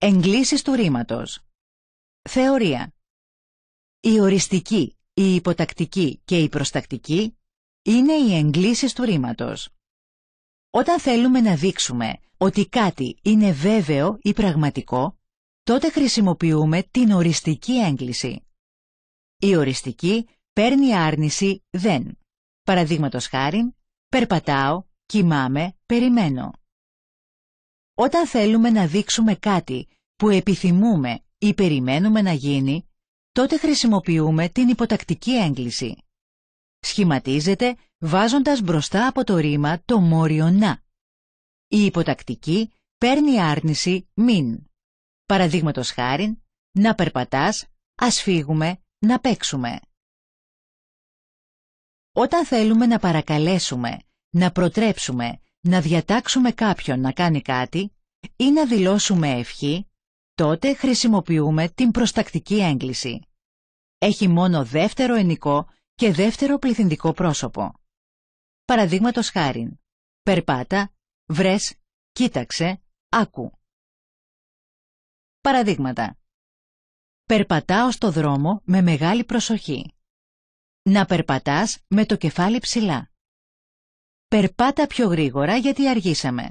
Εγκλήσεις του ρήματος. Θεωρία. Η οριστική, η υποτακτική και η προστακτική είναι οι εγκλήσεις του ρήματος. Όταν θέλουμε να δείξουμε ότι κάτι είναι βέβαιο ή πραγματικό, τότε χρησιμοποιούμε την οριστική έγκληση. Η οριστική παίρνει άρνηση «δεν». Παραδείγματος χάριν, περπατάω, κοιμάμαι, περιμένω. Όταν θέλουμε να δείξουμε κάτι που επιθυμούμε ή περιμένουμε να γίνει, τότε χρησιμοποιούμε την υποτακτική έγκληση. Σχηματίζεται βάζοντας μπροστά από το ρήμα το μόριο «να». Η υποτακτική παίρνει άρνηση «μην». Παραδείγματος χάριν, να περπατάς, ας φύγουμε, να παίξουμε. Όταν παραδειγματος χαριν να παρακαλέσουμε, να προτρέψουμε, να διατάξουμε κάποιον να κάνει κάτι ή να δηλώσουμε ευχή, τότε χρησιμοποιούμε την προστακτική έγκληση. Έχει μόνο δεύτερο ενικό και δεύτερο πληθυντικό πρόσωπο. Παραδείγματος χάριν. Περπάτα, βρες, κοίταξε, άκου. Παραδείγματα. Περπατάω στο δρόμο με μεγάλη προσοχή. Να περπατάς με το κεφάλι ψηλά. Περπάτα πιο γρήγορα γιατί αργήσαμε.